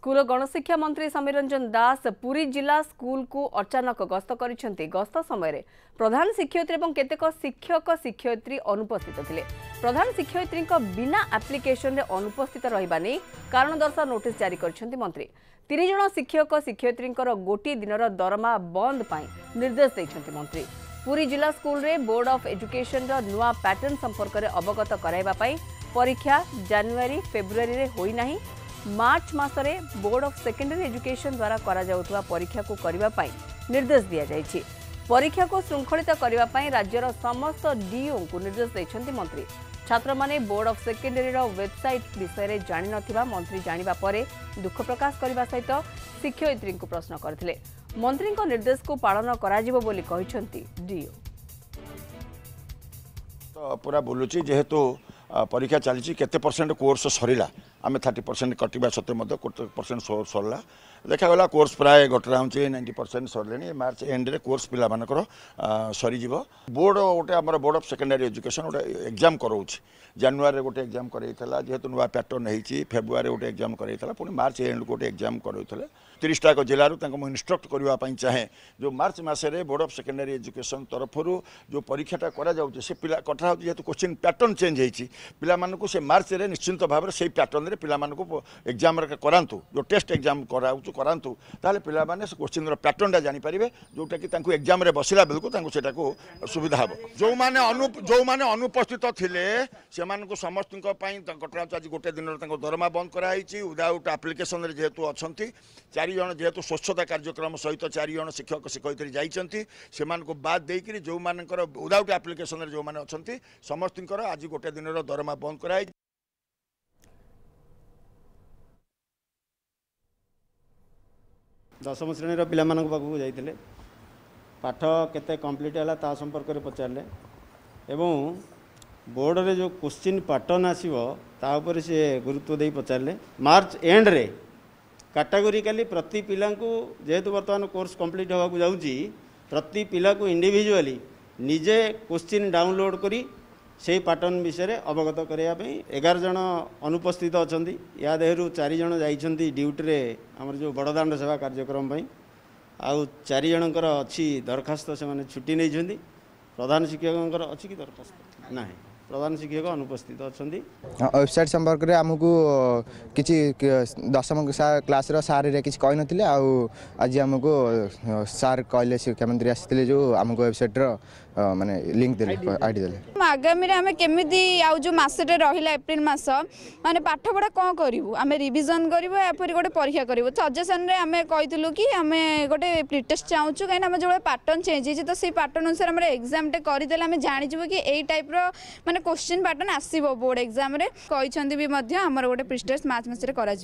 school ଓ ଗଣଶିକ୍ଷା ମନ୍ତ୍ରୀ ସମୀର ରଞ୍ଜନ ଦାସ ପୁରୀ ଜିଲ୍ଲା ସ୍କୁଲକୁ ଅଚାନକ ଗସ୍ତ କରିଛନ୍ତି ଗସ୍ତ ସମୟରେ ପ୍ରଧାନ ଶିକ୍ଷୟତ୍ରୀ ଏବଂ କେତେକ ଶିକ୍ଷକ ଶିକ୍ଷୟତ୍ରୀ ଅନୁପସ୍ଥିତ ଥିଲେ ପ୍ରଧାନ ଶିକ୍ଷୟତ୍ରୀଙ୍କ ବିନା ଆପ୍ଲିକେସନରେ ଅନୁପସ୍ଥିତ ରହିବା ନେଇ କାରଣ ଦର୍ଶାଅ ନୋଟିସ୍ ଜାରି କରିଛନ୍ତି ମନ୍ତ୍ରୀ ତିନି ଜଣ ଶିକ୍ଷକ ଶିକ୍ଷୟତ୍ରୀଙ୍କର ଗୋଟିଏ ଦିନର ଦରମା ବନ୍ଦ ପାଇଁ ନିର୍ଦ୍ଦେଶ ଦେଇଛନ୍ତି ମନ୍ତ୍ରୀ ପୁରୀ ଜିଲ୍ଲା ସ୍କୁଲରେ ବୋର୍ଡ ଅଫ୍ ଏଜୁକେସନର ନୂଆ ପ୍ୟାଟର୍ଣ୍ଣ ସମ୍ପର୍କରେ ଅବଗତ କରାଇବା ପାଇଁ ପରୀକ୍ଷା ଜାନୁଆରୀ ଫେବୃଆରୀରେ ହୋଇନାହିଁ ମାର୍ଚ୍ଚ ମାସରେ ବୋର୍ଡ ଅଫ୍ ସେକେଣ୍ଡାରୀ ଏଜୁକେସନ୍ ଦ୍ୱାରା କରାଯାଉଥିବା ପରୀକ୍ଷାକୁ କରିବା ପାଇଁ ନିର୍ଦ୍ଦେଶ ଦିଆଯାଇଛି ପରୀକ୍ଷାକୁ ଶୃଙ୍ଖଳିତ କରିବା ପାଇଁ ରାଜ୍ୟର ସମସ୍ତ ଡିଓଙ୍କୁ ନିର୍ଦ୍ଦେଶ ଦେଇଛନ୍ତି ମନ୍ତ୍ରୀ ଛାତ୍ରମାନେ ବୋର୍ଡ ଅଫ୍ ସେକେଣ୍ଡାରୀର ୱେବ୍ସାଇଟ୍ ବିଷୟରେ ଜାଣିନଥିବା ମନ୍ତ୍ରୀ ଜାଣିବା ପରେ ଦୁଃଖ ପ୍ରକାଶ କରିବା ସହିତ ଶିକ୍ଷୟିତ୍ରୀଙ୍କୁ ପ୍ରଶ୍ନ କରିଥିଲେ ମନ୍ତ୍ରୀଙ୍କ ନିର୍ଦ୍ଦେଶକୁ ପାଳନ କରାଯିବ ବୋଲି କହିଛନ୍ତି ଡିଓ ପୁରା ବୁଲୁଛି ଯେହେତୁ ପରୀକ୍ଷା ଚାଲିଛି କେତେ ପରସେଣ୍ଟ କୋର୍ସ ସରିଲା आम थर्टी पर्सेन्ट कटा सत्वे मध्य पर्सेन्ट सरला देखागला कोर्स प्राय घटना हुन्छ नाइन्टी पर्सेन्ट सरले मार्च एन्ड्रे कोर्स पिलार सरिज बोर्ड गोटे आम बोर्ड अफ सेकेंडरी एजुकेशन गोटे एक्जाम कराउँछ जानुवरी गोटे एक्जाम गराइला जेहेतु नयाँ प्याटर्न है फेब्रुअरी गोटे एक्जाम गराइला पुଣି मार्च एन्ड गोटे एक्जाम गराउँदै ତିରିଶଟା ତିରିଶଟାକ ଜିଲ୍ଲାରୁ ତାଙ୍କୁ ମୁଁ ଇନଷ୍ଟ୍ରକ୍ଟ କରିବା ପାଇଁ ଚାହେଁ ଯେଉଁ ମାର୍ଚ୍ଚ ମାସରେ ବୋର୍ଡ଼ ଅଫ୍ ସେକେଣ୍ଡାରୀ ଏଜୁକେସନ୍ ତରଫରୁ ଯେଉଁ ପରୀକ୍ଷାଟା କରାଯାଉଛି ସେ ପିଲା କଥା ହେଉଛି ଯେହେତୁ କୋଶ୍ଚିନ୍ ପ୍ୟାଟର୍ନ ଚେଞ୍ଜ ହେଇଛି ପିଲାମାନଙ୍କୁ ସେ ମାର୍ଚ୍ଚରେ ନିଶ୍ଚିନ୍ତ ଭାବରେ ସେଇ ପ୍ୟାଟର୍ନରେ ପିଲାମାନଙ୍କୁ ଏକ୍ଜାମ୍ରେ କରାନ୍ତୁ ଯେଉଁ ଟେଷ୍ଟ ଏକ୍ଜାମ୍ କରାଉଛୁ କରାନ୍ତୁ ତାହେଲେ ପିଲାମାନେ ସେ କୋଶ୍ଚିନ୍ର ପ୍ୟାଟର୍ନଟା ଜାଣିପାରିବେ ଯେଉଁଟାକି ତାଙ୍କୁ ଏକ୍ଜାମ୍ରେ ବସିଲା ବେଳକୁ ତାଙ୍କୁ ସେଇଟାକୁ ସୁବିଧା ହେବ ଯେଉଁମାନେ ଅନୁ ଯେଉଁମାନେ ଅନୁପସ୍ଥିତ ଥିଲେ ସେମାନଙ୍କୁ ସମସ୍ତଙ୍କ ପାଇଁ କଟରା ଆଜି ଗୋଟେ ଦିନରେ ତାଙ୍କ ଦରମା ବନ୍ଦ କରାହେଇଛି ଉଦାଉଟ୍ ଆପ୍ଲିକେସନ୍ରେ ଯେହେତୁ ଅଛନ୍ତି ଚାରି स्वच्छता कार्यक्रम सहित चारि शिक्षक बाद देखिरी जो मौट आप्लिकेसन जो अहिले समस्त आज गोटे दिन र दरमा बंद गराइ दशम श्रेणी र पहिला पाइँदै पाठ केत कम्प्लिट होला ता सम्पर्क पचारे एवं बोर्ड र जो को पाट से गुरुत्व पचारे एंड रे କାଟାଗୋରିକାଲି ପ୍ରତି ପିଲାଙ୍କୁ ଯେହେତୁ ବର୍ତ୍ତମାନ କୋର୍ସ କମ୍ପ୍ଲିଟ୍ ହେବାକୁ ଯାଉଛି ପ୍ରତି ପିଲାକୁ ଇଣ୍ଡିଭିଜୁଆଲି ନିଜେ କୋଶ୍ଚିନ୍ ଡାଉନଲୋଡ଼୍ କରି ସେହି ପାଟର୍ନ ବିଷୟରେ ଅବଗତ କରାଇବା ପାଇଁ ଏଗାର ଜଣ ଅନୁପସ୍ଥିତ ଅଛନ୍ତି ୟା ଦେହରୁ ଚାରିଜଣ ଯାଇଛନ୍ତି ଡ୍ୟୁଟିରେ ଆମର ଯେଉଁ ବଡ଼ଦାଣ୍ଡ ସେବା କାର୍ଯ୍ୟକ୍ରମ ପାଇଁ ଆଉ ଚାରିଜଣଙ୍କର ଅଛି ଦରଖାସ୍ତ ସେମାନେ ଛୁଟି ନେଇଛନ୍ତି ପ୍ରଧାନ ଶିକ୍ଷକଙ୍କର ଅଛି କି ଦରଖାସ୍ତ ନାହିଁ প্রধান শিক্ষক অনুপস্থিত অনেক ওয়েবসাইট সম্পর্কে আমি কিছু দশম ক্লাসর সারে কিছু কই নথিলে আউ আজ আমি সার কইলে শিক্ষামন্ত্রী আসিলে যে আমি ওয়েবসাইটর মানে লিঙ্ক দেলে আইডি দেলে আগামী আমি কেমিতি আউ যে মাসটে রহিলা এপ্রিল মাস মানে পাঠ পড়া কম করবু আমি রিভিজন করবু এপরি গোটে পরীক্ষা করবু সজেসনরে আমি কইলু কি আমি গোটে প্রিটেস্ট চাহুছু কিনা আমি যে প্যাটর্ন চেঞ্জ হয়েছে তো সেই প্যাটর্ন অনুসারে আমার এক্সামটে করে আমি জাঁচু কি এই টাইপর মানে কোশ্চিন প্যাটর্ন আসব বোর্ড এক্সামে কিন্তু আমার গোটে প্রিস্টেজ মার্চ মাসে করা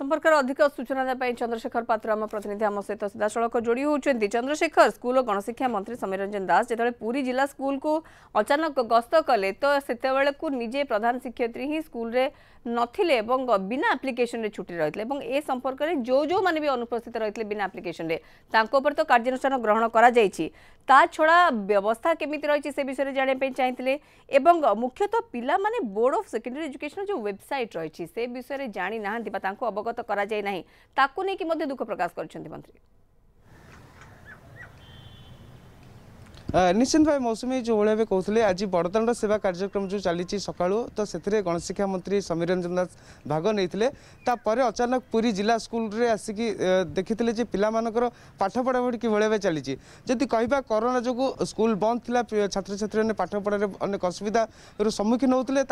সম্পর্কের অধিক সূচনা দেওয়া চন্দ্রশেখর পাত্র আমার প্রতিনিধি আমার সহ সিধাসলখ যোড়ি হচ্ছেন চন্দ্রশেখর স্কুল ও গণশিক্ষা মন্ত্রী সমীর রঞ্জন দাস যেত পুরী জেলা স্কুল কু অচানক গস্ত কলে তো সেতবে নিজে প্রধান শিক্ষয়িত্রী হি স্কুলের নথিলে এবং বিনা আপ্লিকেশন ছুটি রয়েছে এবং এ সম্পর্কের যে যে মানে অনুপস্থিত রয়েছে বিনা আপ্লিকেশন তাঁর উপরে তো কার্যানুষ্ঠান গ্রহণ করা যাইছি তা ছড়া ব্যবস্থা কেমিতি রয়েছে সে বিষয়ে জাঁয়া চাইলে এবং মুখ্যতঃ পিলা মানে বোর্ড অফ সেকেন্ডারি এজুকেশন যে ওয়েবসাইট রয়েছে সে বিষয়ে জাঁ না বা তাঁর অবগত অবগত করা যাই না তাকে নিয়ে মধ্যে দুঃখ প্রকাশ করেছেন মন্ত্রী निशिन्त भाई मौसुमी जो भए पनि आज बडदाण्ड सेवा कार्य सकालु त गणशिक्षा मंत्री समीर रञ्जन दास भाग नै तर अचानक पुी जालाकल आसिक देखिँदै पि पाठपढापी के भए चाहिँ जति कहाँ कोरोना स्कूल बंद बन्द छात्र छ पाठपढाले अनेक असुविधार सम्मुखीन हुल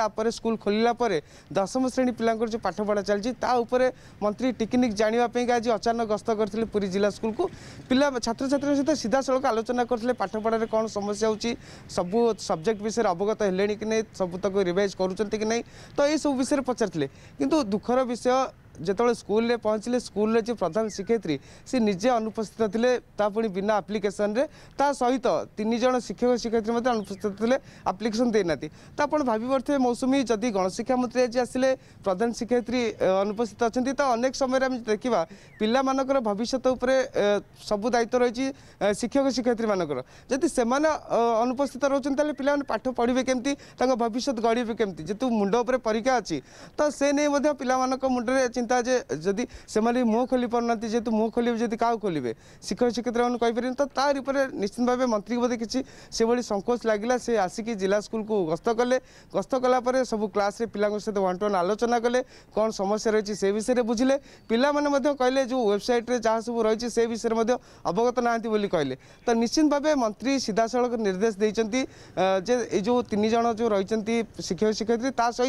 खोल दशम श्रेणी पिरो पाठपढा चाहिँ तापर मन्त्री टिकनिक जापा आज अचानक गस्त छात्र जु पि सीधा सिधास आलोचना गरिरहेको समस्या सोयी सब सब्जेक्ट विषय अवगत हे की नाही सबू त्या रिव्हाज करू की नाही तर सब विषय पचार कुठं दुखरा विषय যেতবে স্কুলে পৌঁছলে স্কুলের যে প্রধান শিক্ষয়িত্রী সে নিজে অনুপস্থিত লে তা পুঁ বিনা আপ্লিকেসনরে তা সহিত তিনজন শিক্ষক শিক্ষয়িত্রী মধ্যে অনুপস্থিত লে আপ্লিকেসন দিয়ে না তো আপনার ভাবিপারে মৌসুমী যদি গণশিক্ষামন্ত্রী আজ আসলে প্রধান শিক্ষয়িত্রী অনুপস্থিত অনেক তো অনেক সময় আমি দেখা পিলামানকর ভবিষ্যৎ উপরে সবু দায়িত্ব রয়েছে শিক্ষক শিক্ষয়িত্রী মানকর যদি সে অনুপস্থিত রয়েছেন তাহলে পিলা পাঠ পড়বে কেমতি তাঙ্ক ভবিষ্যৎ গড়বে কেমতি যেহেতু মুন্ড উপরে পরীক্ষা অছি তো সে নিয়ে পিলামানক মুন্ডরে চিন্তা চিন্তা যে যদি সে মুহ খোলি পুনা যেহেতু মুহ খোলবে যদি কাহ খোলবে শিক্ষক শিক্ষিত্রা মানে কইপারেন তো তার উপরে নিশ্চিত ভাবে মন্ত্রী বোধে কিছু সেভাবে সংকোচ লাগিলা সে আসিকি জেলা স্কুলকু গস্ত কলে গস্ত কলাপরে সব ক্লাসে পিলাঙ্ সহ ওয়ান টু ওয়ান আলোচনা কলে কোণ সমস্যা রয়েছে সে বিষয়ে বুঝলে পিলামানে কহিলেন যে ওয়েবসাইট্রে যা সব রয়েছে সে বিষয়ে অবগত না কহিলেন তো নিশ্চিত ভাবে মন্ত্রী সিধাসলখ নির্দেশ দিয়েছেন যে এই যে তিনজন যে রয়েছেন শিক্ষক শিক্ষয়িত্রী তা সহ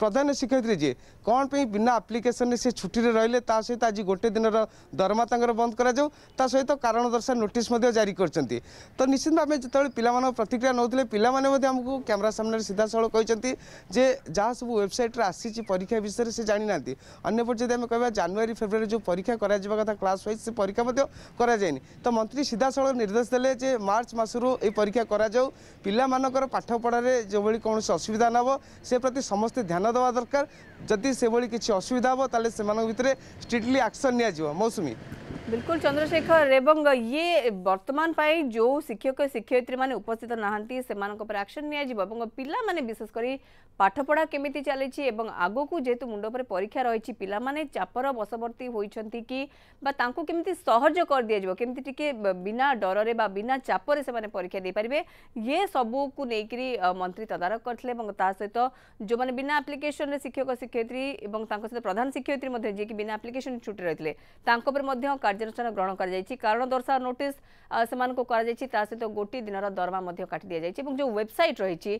প্রধান শিক্ষয়িত্রী যে কোণ বিনা আপ্লিকেসন ଯଦି ସେ ଛୁଟିରେ ରହିଲେ ତା ସହିତ ଆଜି ଗୋଟେ ଦିନର ଦରମା ତାଙ୍କର ବନ୍ଦ କରାଯାଉ ତା ସହିତ କାରଣ ଦର୍ଶା ନୋଟିସ୍ ମଧ୍ୟ ଜାରି କରିଛନ୍ତି ତ ନିଶ୍ଚିନ୍ତ ଆମେ ଯେତେବେଳେ ପିଲାମାନଙ୍କ ପ୍ରତିକ୍ରିୟା ନେଉଥିଲେ ପିଲାମାନେ ମଧ୍ୟ ଆମକୁ କ୍ୟାମେରା ସାମ୍ନାରେ ସିଧାସଳଖ କହିଛନ୍ତି ଯେ ଯାହା ସବୁ ୱେବସାଇଟ୍ରେ ଆସିଛି ପରୀକ୍ଷା ବିଷୟରେ ସେ ଜାଣିନାହାନ୍ତି ଅନ୍ୟପଟେ ଯଦି ଆମେ କହିବା ଜାନୁଆରୀ ଫେବୃଆରୀ ଯେଉଁ ପରୀକ୍ଷା କରାଯିବା କଥା କ୍ଲାସ୍ ୱାଇଜ୍ ସେ ପରୀକ୍ଷା ମଧ୍ୟ କରାଯାଇନି ତ ମନ୍ତ୍ରୀ ସିଧାସଳଖ ନିର୍ଦ୍ଦେଶ ଦେଲେ ଯେ ମାର୍ଚ୍ଚ ମାସରୁ ଏହି ପରୀକ୍ଷା କରାଯାଉ ପିଲାମାନଙ୍କର ପାଠପଢ଼ାରେ ଯେଉଁଭଳି କୌଣସି ଅସୁବିଧା ନ ହେବ ସେ ପ୍ରତି ସମସ୍ତେ ଧ୍ୟାନ ଦେବା ଦରକାର ଯଦି ସେଭଳି କିଛି ଅସୁବିଧା ହେବ ତାହେଲେ ସେମାନଙ୍କ ଭିତରେ ଷ୍ଟ୍ରିକ୍ଟଲି ଆକ୍ସନ୍ ନିଆଯିବ ମୌସୁମୀ बिल्कुल चंद्रशेखर एवं ये बर्तमान जो शिक्षक शिक्षयित्री मैंने उपस्थित नहांती से आक्शन निज्व पाने विशेषकर पाठपढ़ा केमी चली आग को जेहेतु मुंड पर परीक्षा रही पाने चापर वशवर्ती होती कि केमी सहज कर दिजो जाव केमी टी बिना डर से बिना चापर से परीक्षा दे पारे ये सब को मंत्री तदारख करते सहित जो मैंने बिना आप्लिकेसन शिक्षक शिक्षयित्री सहित प्रधान शिक्षयित्री जी बिना आप्लिकेसन छुट्टी रही है कार्यानुषान ग्रहण कर कारण दर्शाओ नोटिस सहित तो दिन दरमा काटि दी जो वेबसाइट रही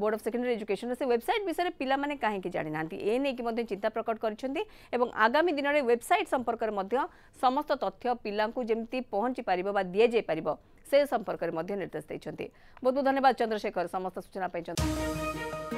बोर्ड अफ सेकेंडरी एजुकेशन से वेबसाइट विषय में पिलाने कहीं जाणी ना एनेकि चिंता प्रकट कर आगामी दिन में वेबसाइट संपर्क में समस्त तथ्य पिला पहुंची पार दि जा से संपर्क में निर्देश देते बहुत बहुत धन्यवाद चंद्रशेखर समस्त सूचना